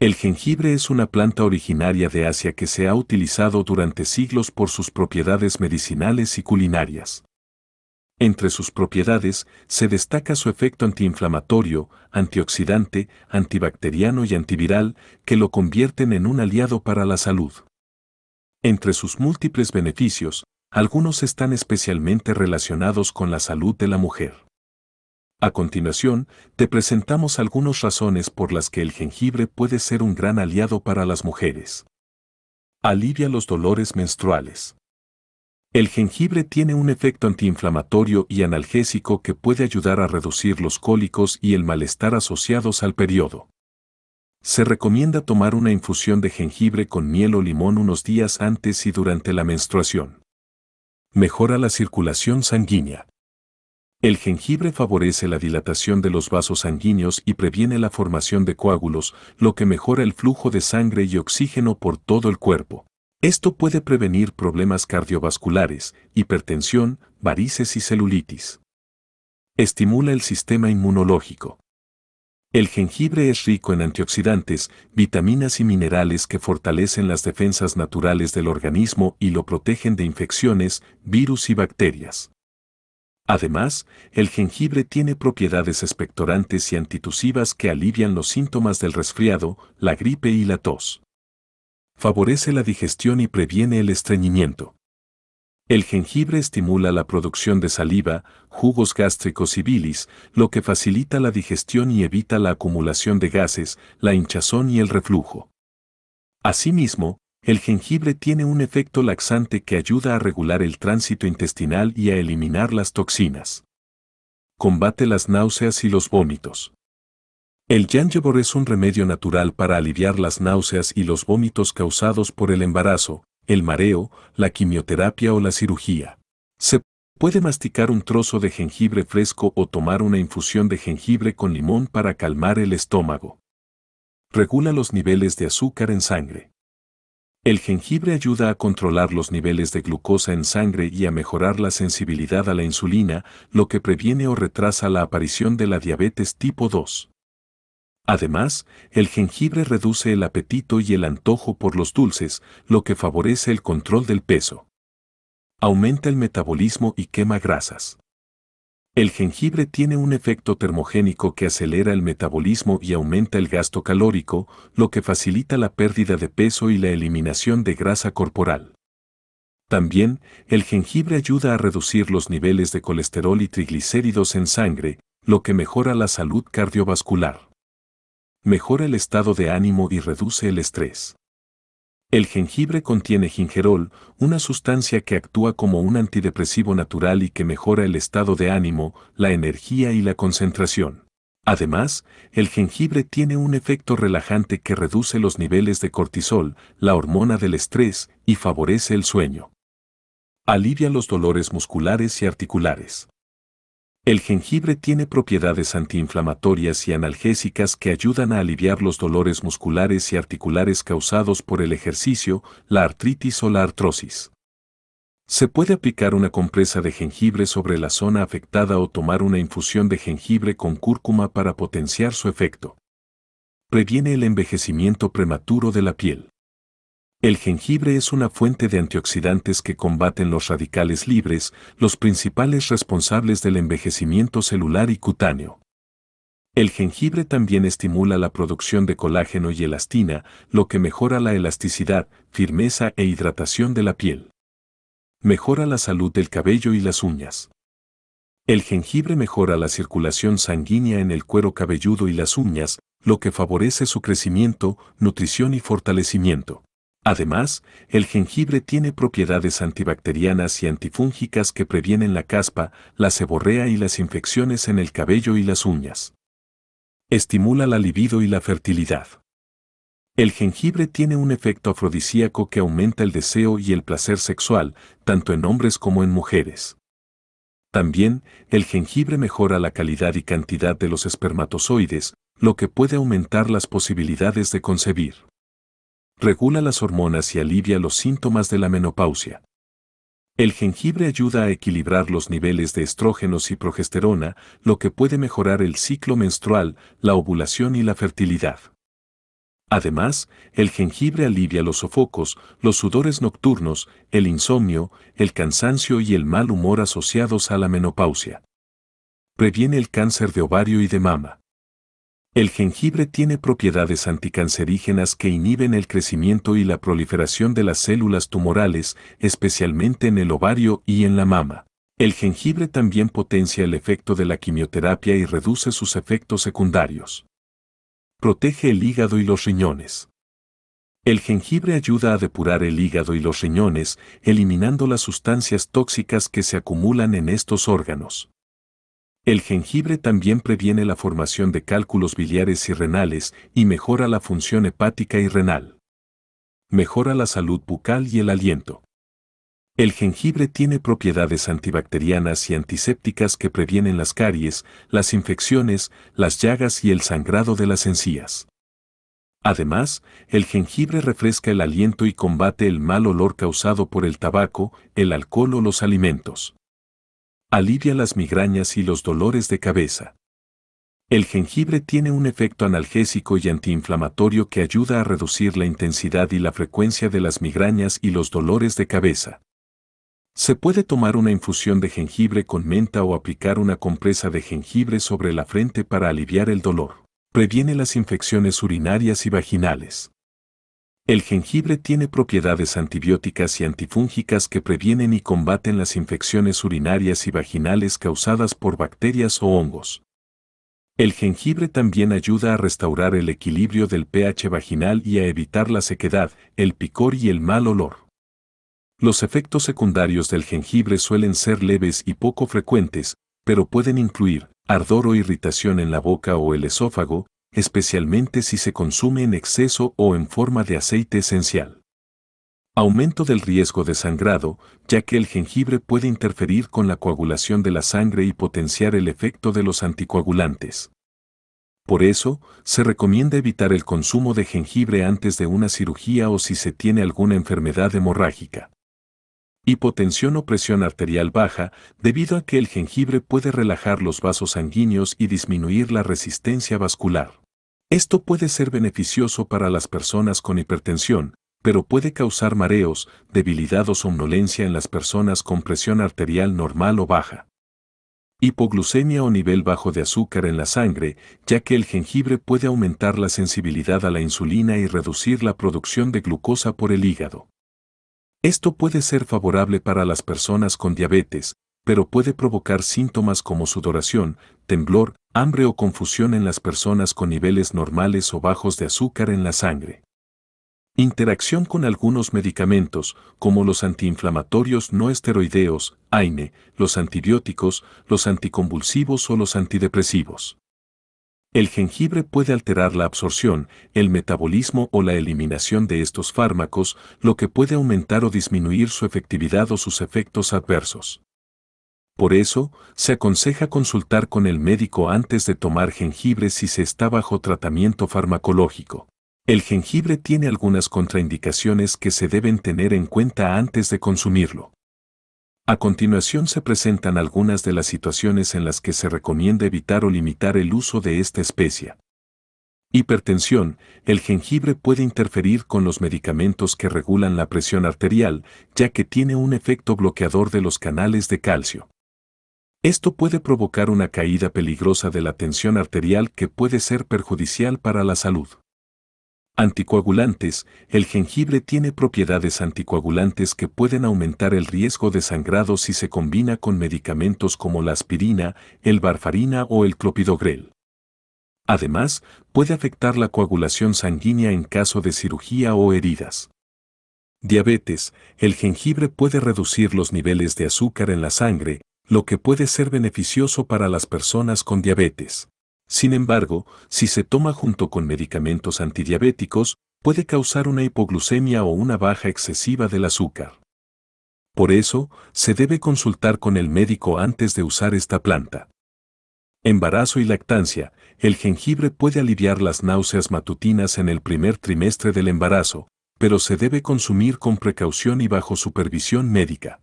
El jengibre es una planta originaria de Asia que se ha utilizado durante siglos por sus propiedades medicinales y culinarias. Entre sus propiedades se destaca su efecto antiinflamatorio, antioxidante, antibacteriano y antiviral, que lo convierten en un aliado para la salud. Entre sus múltiples beneficios, algunos están especialmente relacionados con la salud de la mujer. A continuación, te presentamos algunas razones por las que el jengibre puede ser un gran aliado para las mujeres. Alivia los dolores menstruales. El jengibre tiene un efecto antiinflamatorio y analgésico que puede ayudar a reducir los cólicos y el malestar asociados al periodo. Se recomienda tomar una infusión de jengibre con miel o limón unos días antes y durante la menstruación. Mejora la circulación sanguínea. El jengibre favorece la dilatación de los vasos sanguíneos y previene la formación de coágulos, lo que mejora el flujo de sangre y oxígeno por todo el cuerpo. Esto puede prevenir problemas cardiovasculares, hipertensión, varices y celulitis. Estimula el sistema inmunológico. El jengibre es rico en antioxidantes, vitaminas y minerales que fortalecen las defensas naturales del organismo y lo protegen de infecciones, virus y bacterias. Además, el jengibre tiene propiedades expectorantes y antitusivas que alivian los síntomas del resfriado, la gripe y la tos. Favorece la digestión y previene el estreñimiento. El jengibre estimula la producción de saliva, jugos gástricos y bilis, lo que facilita la digestión y evita la acumulación de gases, la hinchazón y el reflujo. Asimismo, el jengibre tiene un efecto laxante que ayuda a regular el tránsito intestinal y a eliminar las toxinas. Combate las náuseas y los vómitos. El yangebor es un remedio natural para aliviar las náuseas y los vómitos causados por el embarazo, el mareo, la quimioterapia o la cirugía. Se puede masticar un trozo de jengibre fresco o tomar una infusión de jengibre con limón para calmar el estómago. Regula los niveles de azúcar en sangre. El jengibre ayuda a controlar los niveles de glucosa en sangre y a mejorar la sensibilidad a la insulina, lo que previene o retrasa la aparición de la diabetes tipo 2. Además, el jengibre reduce el apetito y el antojo por los dulces, lo que favorece el control del peso. Aumenta el metabolismo y quema grasas. El jengibre tiene un efecto termogénico que acelera el metabolismo y aumenta el gasto calórico, lo que facilita la pérdida de peso y la eliminación de grasa corporal. También, el jengibre ayuda a reducir los niveles de colesterol y triglicéridos en sangre, lo que mejora la salud cardiovascular. Mejora el estado de ánimo y reduce el estrés. El jengibre contiene gingerol, una sustancia que actúa como un antidepresivo natural y que mejora el estado de ánimo, la energía y la concentración. Además, el jengibre tiene un efecto relajante que reduce los niveles de cortisol, la hormona del estrés, y favorece el sueño. Alivia los dolores musculares y articulares. El jengibre tiene propiedades antiinflamatorias y analgésicas que ayudan a aliviar los dolores musculares y articulares causados por el ejercicio, la artritis o la artrosis. Se puede aplicar una compresa de jengibre sobre la zona afectada o tomar una infusión de jengibre con cúrcuma para potenciar su efecto. Previene el envejecimiento prematuro de la piel. El jengibre es una fuente de antioxidantes que combaten los radicales libres, los principales responsables del envejecimiento celular y cutáneo. El jengibre también estimula la producción de colágeno y elastina, lo que mejora la elasticidad, firmeza e hidratación de la piel. Mejora la salud del cabello y las uñas. El jengibre mejora la circulación sanguínea en el cuero cabelludo y las uñas, lo que favorece su crecimiento, nutrición y fortalecimiento. Además, el jengibre tiene propiedades antibacterianas y antifúngicas que previenen la caspa, la seborrea y las infecciones en el cabello y las uñas. Estimula la libido y la fertilidad. El jengibre tiene un efecto afrodisíaco que aumenta el deseo y el placer sexual, tanto en hombres como en mujeres. También, el jengibre mejora la calidad y cantidad de los espermatozoides, lo que puede aumentar las posibilidades de concebir regula las hormonas y alivia los síntomas de la menopausia. El jengibre ayuda a equilibrar los niveles de estrógenos y progesterona, lo que puede mejorar el ciclo menstrual, la ovulación y la fertilidad. Además, el jengibre alivia los sofocos, los sudores nocturnos, el insomnio, el cansancio y el mal humor asociados a la menopausia. Previene el cáncer de ovario y de mama. El jengibre tiene propiedades anticancerígenas que inhiben el crecimiento y la proliferación de las células tumorales, especialmente en el ovario y en la mama. El jengibre también potencia el efecto de la quimioterapia y reduce sus efectos secundarios. Protege el hígado y los riñones. El jengibre ayuda a depurar el hígado y los riñones, eliminando las sustancias tóxicas que se acumulan en estos órganos. El jengibre también previene la formación de cálculos biliares y renales y mejora la función hepática y renal. Mejora la salud bucal y el aliento. El jengibre tiene propiedades antibacterianas y antisépticas que previenen las caries, las infecciones, las llagas y el sangrado de las encías. Además, el jengibre refresca el aliento y combate el mal olor causado por el tabaco, el alcohol o los alimentos. Alivia las migrañas y los dolores de cabeza. El jengibre tiene un efecto analgésico y antiinflamatorio que ayuda a reducir la intensidad y la frecuencia de las migrañas y los dolores de cabeza. Se puede tomar una infusión de jengibre con menta o aplicar una compresa de jengibre sobre la frente para aliviar el dolor. Previene las infecciones urinarias y vaginales. El jengibre tiene propiedades antibióticas y antifúngicas que previenen y combaten las infecciones urinarias y vaginales causadas por bacterias o hongos. El jengibre también ayuda a restaurar el equilibrio del pH vaginal y a evitar la sequedad, el picor y el mal olor. Los efectos secundarios del jengibre suelen ser leves y poco frecuentes, pero pueden incluir ardor o irritación en la boca o el esófago, especialmente si se consume en exceso o en forma de aceite esencial. Aumento del riesgo de sangrado, ya que el jengibre puede interferir con la coagulación de la sangre y potenciar el efecto de los anticoagulantes. Por eso, se recomienda evitar el consumo de jengibre antes de una cirugía o si se tiene alguna enfermedad hemorrágica. Hipotensión o presión arterial baja, debido a que el jengibre puede relajar los vasos sanguíneos y disminuir la resistencia vascular. Esto puede ser beneficioso para las personas con hipertensión, pero puede causar mareos, debilidad o somnolencia en las personas con presión arterial normal o baja. Hipoglucemia o nivel bajo de azúcar en la sangre, ya que el jengibre puede aumentar la sensibilidad a la insulina y reducir la producción de glucosa por el hígado. Esto puede ser favorable para las personas con diabetes, pero puede provocar síntomas como sudoración, temblor, hambre o confusión en las personas con niveles normales o bajos de azúcar en la sangre. Interacción con algunos medicamentos, como los antiinflamatorios no esteroideos, AINE, los antibióticos, los anticonvulsivos o los antidepresivos. El jengibre puede alterar la absorción, el metabolismo o la eliminación de estos fármacos, lo que puede aumentar o disminuir su efectividad o sus efectos adversos. Por eso, se aconseja consultar con el médico antes de tomar jengibre si se está bajo tratamiento farmacológico. El jengibre tiene algunas contraindicaciones que se deben tener en cuenta antes de consumirlo. A continuación se presentan algunas de las situaciones en las que se recomienda evitar o limitar el uso de esta especie. Hipertensión. El jengibre puede interferir con los medicamentos que regulan la presión arterial, ya que tiene un efecto bloqueador de los canales de calcio. Esto puede provocar una caída peligrosa de la tensión arterial que puede ser perjudicial para la salud. Anticoagulantes. El jengibre tiene propiedades anticoagulantes que pueden aumentar el riesgo de sangrado si se combina con medicamentos como la aspirina, el barfarina o el clopidogrel. Además, puede afectar la coagulación sanguínea en caso de cirugía o heridas. Diabetes. El jengibre puede reducir los niveles de azúcar en la sangre, lo que puede ser beneficioso para las personas con diabetes. Sin embargo, si se toma junto con medicamentos antidiabéticos, puede causar una hipoglucemia o una baja excesiva del azúcar. Por eso, se debe consultar con el médico antes de usar esta planta. Embarazo y lactancia. El jengibre puede aliviar las náuseas matutinas en el primer trimestre del embarazo, pero se debe consumir con precaución y bajo supervisión médica.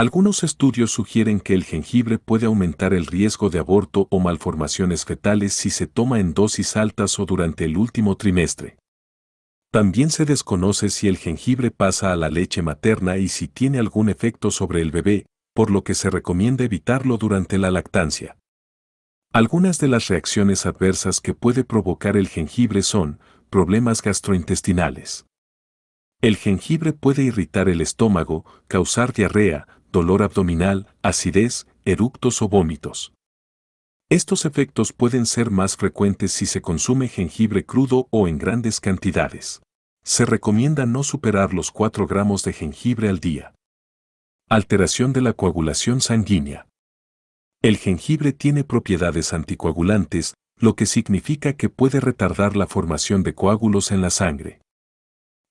Algunos estudios sugieren que el jengibre puede aumentar el riesgo de aborto o malformaciones fetales si se toma en dosis altas o durante el último trimestre. También se desconoce si el jengibre pasa a la leche materna y si tiene algún efecto sobre el bebé, por lo que se recomienda evitarlo durante la lactancia. Algunas de las reacciones adversas que puede provocar el jengibre son problemas gastrointestinales. El jengibre puede irritar el estómago, causar diarrea, dolor abdominal, acidez, eructos o vómitos. Estos efectos pueden ser más frecuentes si se consume jengibre crudo o en grandes cantidades. Se recomienda no superar los 4 gramos de jengibre al día. Alteración de la coagulación sanguínea. El jengibre tiene propiedades anticoagulantes, lo que significa que puede retardar la formación de coágulos en la sangre.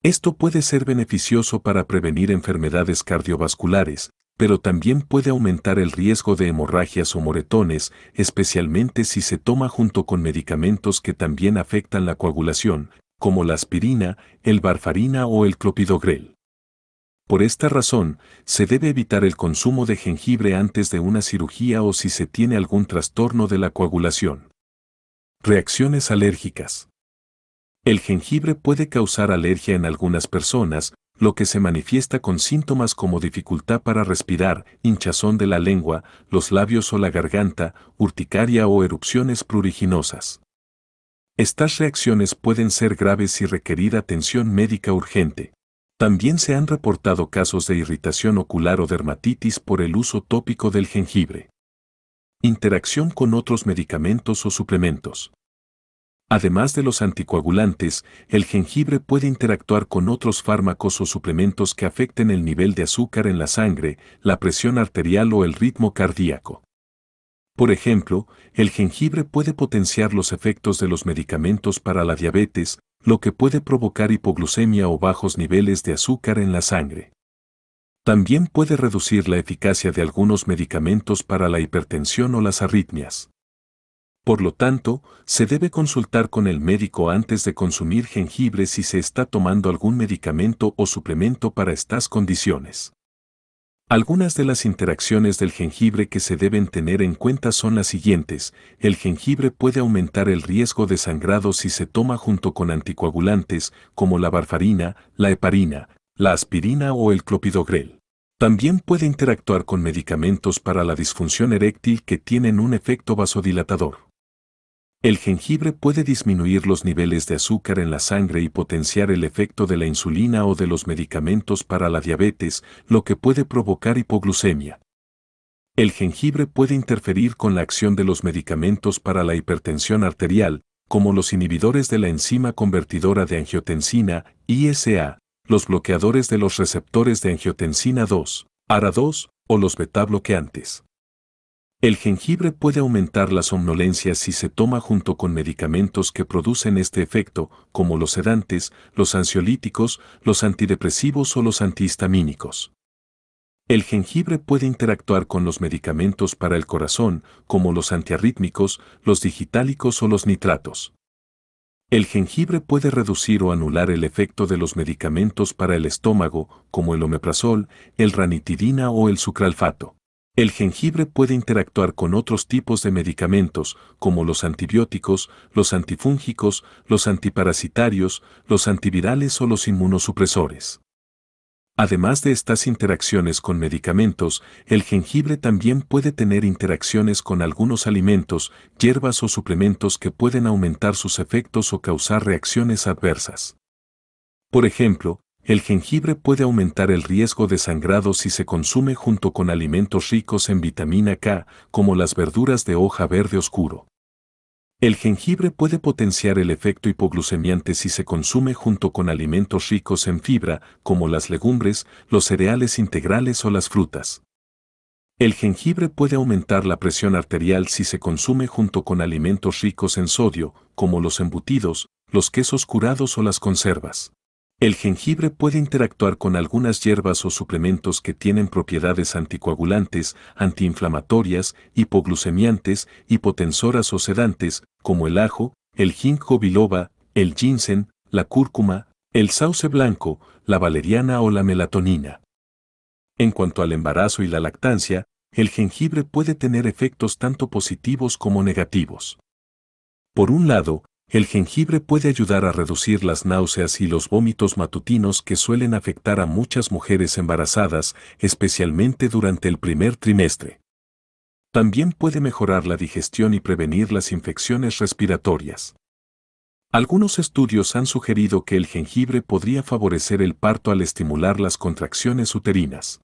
Esto puede ser beneficioso para prevenir enfermedades cardiovasculares, pero también puede aumentar el riesgo de hemorragias o moretones, especialmente si se toma junto con medicamentos que también afectan la coagulación, como la aspirina, el barfarina o el clopidogrel. Por esta razón, se debe evitar el consumo de jengibre antes de una cirugía o si se tiene algún trastorno de la coagulación. Reacciones alérgicas. El jengibre puede causar alergia en algunas personas, lo que se manifiesta con síntomas como dificultad para respirar, hinchazón de la lengua, los labios o la garganta, urticaria o erupciones pruriginosas. Estas reacciones pueden ser graves y requerir atención médica urgente. También se han reportado casos de irritación ocular o dermatitis por el uso tópico del jengibre. Interacción con otros medicamentos o suplementos. Además de los anticoagulantes, el jengibre puede interactuar con otros fármacos o suplementos que afecten el nivel de azúcar en la sangre, la presión arterial o el ritmo cardíaco. Por ejemplo, el jengibre puede potenciar los efectos de los medicamentos para la diabetes, lo que puede provocar hipoglucemia o bajos niveles de azúcar en la sangre. También puede reducir la eficacia de algunos medicamentos para la hipertensión o las arritmias. Por lo tanto, se debe consultar con el médico antes de consumir jengibre si se está tomando algún medicamento o suplemento para estas condiciones. Algunas de las interacciones del jengibre que se deben tener en cuenta son las siguientes. El jengibre puede aumentar el riesgo de sangrado si se toma junto con anticoagulantes como la barfarina, la heparina, la aspirina o el clopidogrel. También puede interactuar con medicamentos para la disfunción eréctil que tienen un efecto vasodilatador. El jengibre puede disminuir los niveles de azúcar en la sangre y potenciar el efecto de la insulina o de los medicamentos para la diabetes, lo que puede provocar hipoglucemia. El jengibre puede interferir con la acción de los medicamentos para la hipertensión arterial, como los inhibidores de la enzima convertidora de angiotensina, ISA, los bloqueadores de los receptores de angiotensina 2, ARA2, o los beta bloqueantes. El jengibre puede aumentar la somnolencia si se toma junto con medicamentos que producen este efecto, como los sedantes, los ansiolíticos, los antidepresivos o los antihistamínicos. El jengibre puede interactuar con los medicamentos para el corazón, como los antiarrítmicos, los digitálicos o los nitratos. El jengibre puede reducir o anular el efecto de los medicamentos para el estómago, como el omeprazol, el ranitidina o el sucralfato. El jengibre puede interactuar con otros tipos de medicamentos, como los antibióticos, los antifúngicos, los antiparasitarios, los antivirales o los inmunosupresores. Además de estas interacciones con medicamentos, el jengibre también puede tener interacciones con algunos alimentos, hierbas o suplementos que pueden aumentar sus efectos o causar reacciones adversas. Por ejemplo, el jengibre puede aumentar el riesgo de sangrado si se consume junto con alimentos ricos en vitamina K, como las verduras de hoja verde oscuro. El jengibre puede potenciar el efecto hipoglucemiante si se consume junto con alimentos ricos en fibra, como las legumbres, los cereales integrales o las frutas. El jengibre puede aumentar la presión arterial si se consume junto con alimentos ricos en sodio, como los embutidos, los quesos curados o las conservas. El jengibre puede interactuar con algunas hierbas o suplementos que tienen propiedades anticoagulantes, antiinflamatorias, hipoglucemiantes, hipotensoras o sedantes, como el ajo, el ginkgo biloba, el ginseng, la cúrcuma, el sauce blanco, la valeriana o la melatonina. En cuanto al embarazo y la lactancia, el jengibre puede tener efectos tanto positivos como negativos. Por un lado, el jengibre puede ayudar a reducir las náuseas y los vómitos matutinos que suelen afectar a muchas mujeres embarazadas, especialmente durante el primer trimestre. También puede mejorar la digestión y prevenir las infecciones respiratorias. Algunos estudios han sugerido que el jengibre podría favorecer el parto al estimular las contracciones uterinas.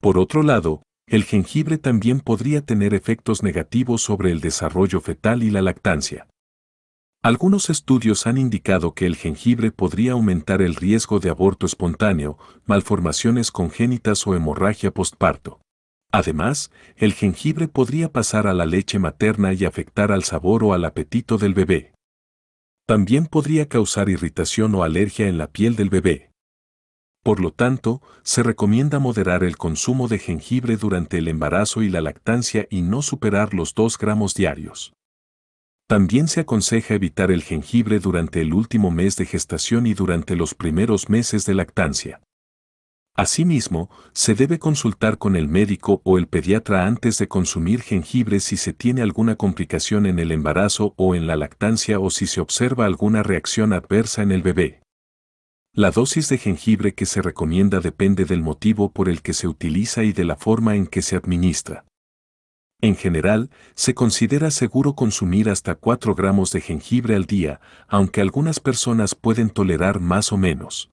Por otro lado, el jengibre también podría tener efectos negativos sobre el desarrollo fetal y la lactancia. Algunos estudios han indicado que el jengibre podría aumentar el riesgo de aborto espontáneo, malformaciones congénitas o hemorragia postparto. Además, el jengibre podría pasar a la leche materna y afectar al sabor o al apetito del bebé. También podría causar irritación o alergia en la piel del bebé. Por lo tanto, se recomienda moderar el consumo de jengibre durante el embarazo y la lactancia y no superar los 2 gramos diarios. También se aconseja evitar el jengibre durante el último mes de gestación y durante los primeros meses de lactancia. Asimismo, se debe consultar con el médico o el pediatra antes de consumir jengibre si se tiene alguna complicación en el embarazo o en la lactancia o si se observa alguna reacción adversa en el bebé. La dosis de jengibre que se recomienda depende del motivo por el que se utiliza y de la forma en que se administra. En general, se considera seguro consumir hasta 4 gramos de jengibre al día, aunque algunas personas pueden tolerar más o menos.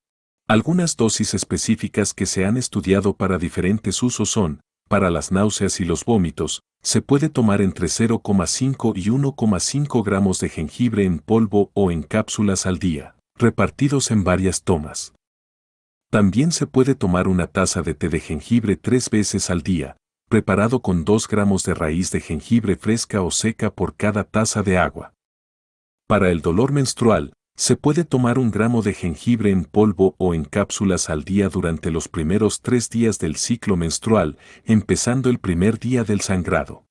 Algunas dosis específicas que se han estudiado para diferentes usos son, para las náuseas y los vómitos, se puede tomar entre 0,5 y 1,5 gramos de jengibre en polvo o en cápsulas al día, repartidos en varias tomas. También se puede tomar una taza de té de jengibre tres veces al día, preparado con 2 gramos de raíz de jengibre fresca o seca por cada taza de agua. Para el dolor menstrual, se puede tomar un gramo de jengibre en polvo o en cápsulas al día durante los primeros tres días del ciclo menstrual, empezando el primer día del sangrado.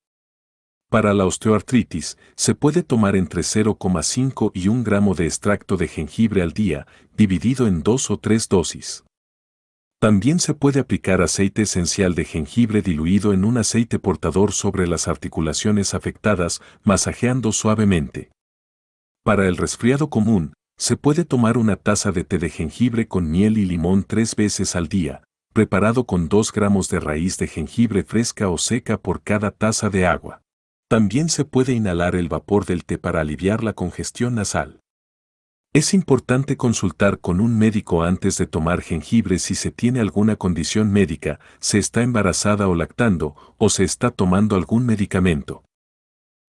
Para la osteoartritis, se puede tomar entre 0,5 y 1 gramo de extracto de jengibre al día, dividido en dos o tres dosis. También se puede aplicar aceite esencial de jengibre diluido en un aceite portador sobre las articulaciones afectadas, masajeando suavemente. Para el resfriado común, se puede tomar una taza de té de jengibre con miel y limón tres veces al día, preparado con 2 gramos de raíz de jengibre fresca o seca por cada taza de agua. También se puede inhalar el vapor del té para aliviar la congestión nasal. Es importante consultar con un médico antes de tomar jengibre si se tiene alguna condición médica, se está embarazada o lactando, o se está tomando algún medicamento.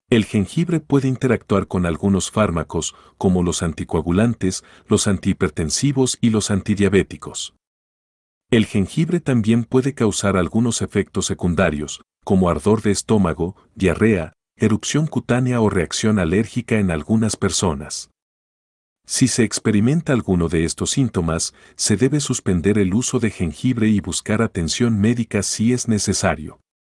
El jengibre puede interactuar con algunos fármacos, como los anticoagulantes, los antihipertensivos y los antidiabéticos. El jengibre también puede causar algunos efectos secundarios, como ardor de estómago, diarrea, erupción cutánea o reacción alérgica en algunas personas. Si se experimenta alguno de estos síntomas, se debe suspender el uso de jengibre y buscar atención médica si es necesario.